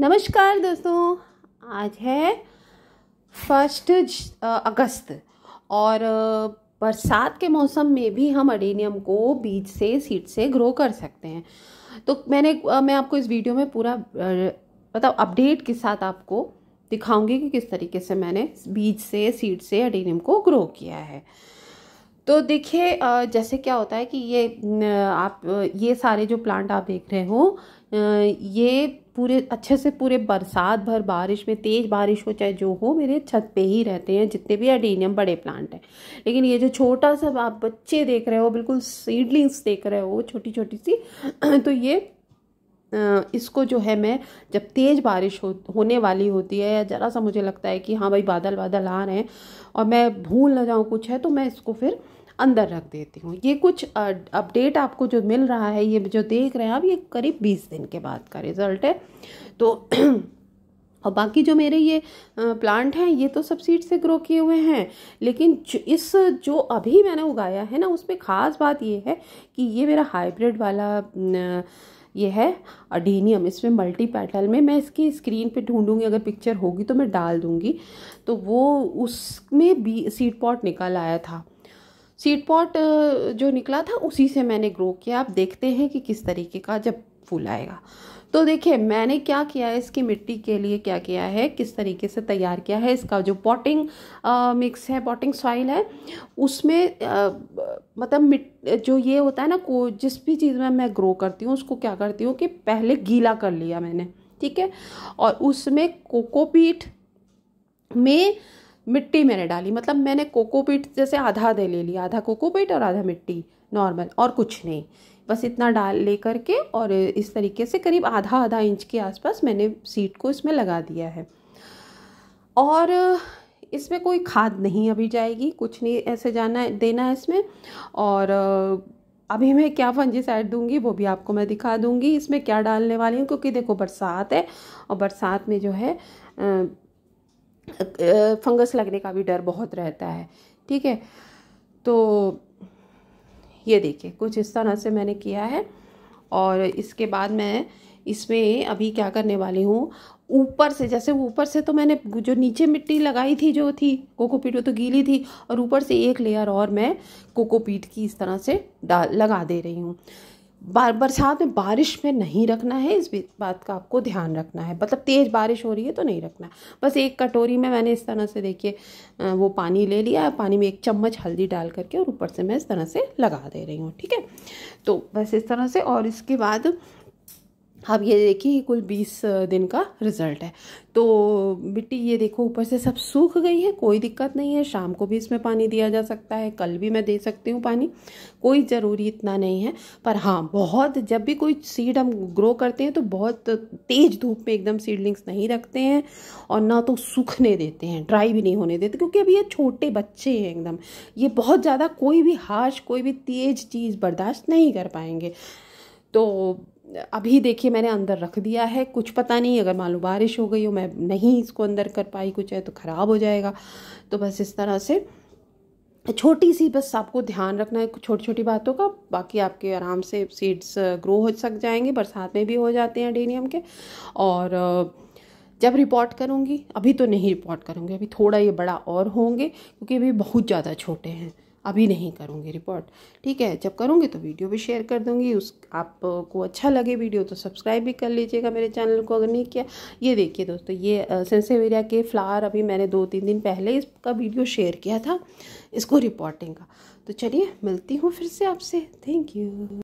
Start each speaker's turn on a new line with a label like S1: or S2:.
S1: नमस्कार दोस्तों आज है फर्स्ट अगस्त और बरसात के मौसम में भी हम अडेनियम को बीज से सीड से ग्रो कर सकते हैं तो मैंने मैं आपको इस वीडियो में पूरा मतलब अपडेट के साथ आपको दिखाऊंगी कि किस तरीके से मैंने बीज से सीड से अडेनियम को ग्रो किया है तो देखिए जैसे क्या होता है कि ये आप ये सारे जो प्लांट आप देख रहे हो ये पूरे अच्छे से पूरे बरसात भर बारिश में तेज़ बारिश हो चाहे जो हो मेरे छत पे ही रहते हैं जितने भी एडीनियम बड़े प्लांट हैं लेकिन ये जो छोटा सा आप बच्चे देख रहे हो बिल्कुल सीडलिंग्स देख रहे हो छोटी छोटी सी तो ये इसको जो है मैं जब तेज़ बारिश हो होने वाली होती है या ज़रा सा मुझे लगता है कि हाँ भाई बादल बादल आ रहे हैं और मैं भूल ना जाऊँ कुछ है तो मैं इसको फिर अंदर रख देती हूँ ये कुछ अपडेट आपको जो मिल रहा है ये जो देख रहे हैं आप ये करीब बीस दिन के बाद का रिज़ल्ट है तो और बाकी जो मेरे ये प्लांट हैं ये तो सब सीड से ग्रो किए हुए हैं लेकिन इस जो अभी मैंने उगाया है ना उसमें ख़ास बात ये है कि ये मेरा हाइब्रिड वाला न, ये है अडीनियम इसमें मल्टी पैटल में मैं इसकी स्क्रीन पे ढूंढूंगी अगर पिक्चर होगी तो मैं डाल दूंगी तो वो उसमें भी सीड पॉट निकल आया था सीड पॉट uh, जो निकला था उसी से मैंने ग्रो किया आप देखते हैं कि किस तरीके का जब फूल आएगा तो देखिए मैंने क्या किया है इसकी मिट्टी के लिए क्या किया है किस तरीके से तैयार किया है इसका जो पॉटिंग मिक्स uh, है पॉटिंग सॉइल है उसमें आ, uh, मतलब मिट जो ये होता है ना को जिस भी चीज़ में मैं ग्रो करती हूँ उसको क्या करती हूँ कि पहले गीला कर लिया मैंने ठीक है और उसमें कोकोपीट में मिट्टी मैंने डाली मतलब मैंने कोकोपीट जैसे आधा दे ले लिया आधा कोकोपीट और आधा मिट्टी नॉर्मल और कुछ नहीं बस इतना डाल ले करके और इस तरीके से करीब आधा आधा इंच के आसपास मैंने सीट को इसमें लगा दिया है और इसमें कोई खाद नहीं अभी जाएगी कुछ नहीं ऐसे जाना देना है इसमें और अभी मैं क्या फंजीसाइड दूंगी वो भी आपको मैं दिखा दूंगी इसमें क्या डालने वाली हूँ क्योंकि देखो बरसात है और बरसात में जो है फंगस लगने का भी डर बहुत रहता है ठीक है तो ये देखिए कुछ इस तरह से मैंने किया है और इसके बाद मैं इसमें अभी क्या करने वाली हूँ ऊपर से जैसे ऊपर से तो मैंने जो नीचे मिट्टी लगाई थी जो थी कोकोपीट वो तो गीली थी और ऊपर से एक लेयर और मैं कोकोपीट की इस तरह से डाल लगा दे रही हूँ बरसात में बारिश में नहीं रखना है इस बात का आपको ध्यान रखना है मतलब तेज़ बारिश हो रही है तो नहीं रखना है बस एक कटोरी में मैंने इस तरह से देखिए वो पानी ले लिया पानी में एक चम्मच हल्दी डाल करके और ऊपर से मैं इस तरह से लगा दे रही हूँ ठीक है तो बस इस तरह से और इसके बाद अब ये देखिए ये कुल बीस दिन का रिज़ल्ट है तो मिट्टी ये देखो ऊपर से सब सूख गई है कोई दिक्कत नहीं है शाम को भी इसमें पानी दिया जा सकता है कल भी मैं दे सकती हूँ पानी कोई ज़रूरी इतना नहीं है पर हाँ बहुत जब भी कोई सीड हम ग्रो करते हैं तो बहुत तेज़ धूप में एकदम सीडलिंग्स नहीं रखते हैं और ना तो सूखने देते हैं ड्राई भी नहीं होने देते क्योंकि अभी ये छोटे बच्चे हैं एकदम ये बहुत ज़्यादा कोई भी हार्श कोई भी तेज़ चीज़ बर्दाश्त नहीं कर पाएंगे तो अभी देखिए मैंने अंदर रख दिया है कुछ पता नहीं अगर मान लो बारिश हो गई हो मैं नहीं इसको अंदर कर पाई कुछ है तो ख़राब हो जाएगा तो बस इस तरह से छोटी सी बस आपको ध्यान रखना है छोटी छोटी बातों का बाकी आपके आराम से सीड्स ग्रो हो सक जाएंगे बरसात में भी हो जाते हैं डेनियम के और जब रिपोर्ट करूँगी अभी तो नहीं रिपोर्ट करूँगी अभी थोड़ा ये बड़ा और होंगे क्योंकि अभी बहुत ज़्यादा छोटे हैं अभी नहीं करूँगी रिपोर्ट ठीक है जब करूँगी तो वीडियो भी शेयर कर दूँगी उस आपको अच्छा लगे वीडियो तो सब्सक्राइब भी कर लीजिएगा मेरे चैनल को अगर नहीं किया ये देखिए दोस्तों ये सेंसेवेरिया के फ्लावर अभी मैंने दो तीन दिन पहले इसका वीडियो शेयर किया था इसको रिपोर्टिंग का तो चलिए मिलती हूँ फिर से आपसे थैंक यू